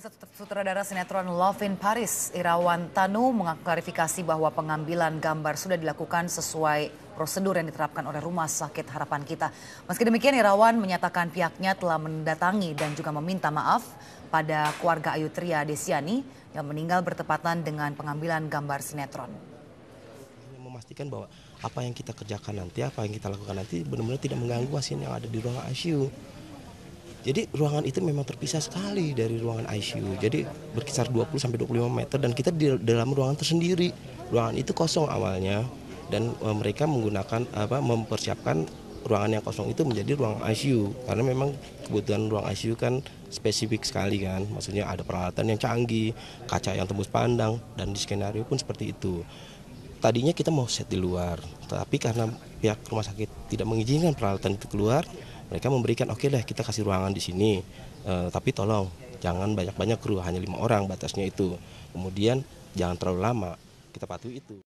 Pemirsa sutradara sinetron Love in Paris, Irawan Tanu mengklarifikasi bahwa pengambilan gambar sudah dilakukan sesuai prosedur yang diterapkan oleh Rumah Sakit Harapan Kita. Meski demikian, Irawan menyatakan pihaknya telah mendatangi dan juga meminta maaf pada keluarga Ayu Tria Desiani yang meninggal bertepatan dengan pengambilan gambar sinetron. Memastikan bahwa apa yang kita kerjakan nanti, apa yang kita lakukan nanti benar-benar tidak mengganggu hasil yang ada di ruang ICU jadi ruangan itu memang terpisah sekali dari ruangan ICU. Jadi berkisar 20 sampai 25 meter dan kita di dalam ruangan tersendiri. Ruangan itu kosong awalnya dan e, mereka menggunakan apa mempersiapkan ruangan yang kosong itu menjadi ruang ICU karena memang kebutuhan ruang ICU kan spesifik sekali kan maksudnya ada peralatan yang canggih kaca yang tembus pandang dan di skenario pun seperti itu tadinya kita mau set di luar tapi karena pihak rumah sakit tidak mengizinkan peralatan itu keluar mereka memberikan oke okay deh kita kasih ruangan di sini uh, tapi tolong jangan banyak-banyak kru hanya lima orang batasnya itu kemudian jangan terlalu lama kita patuhi itu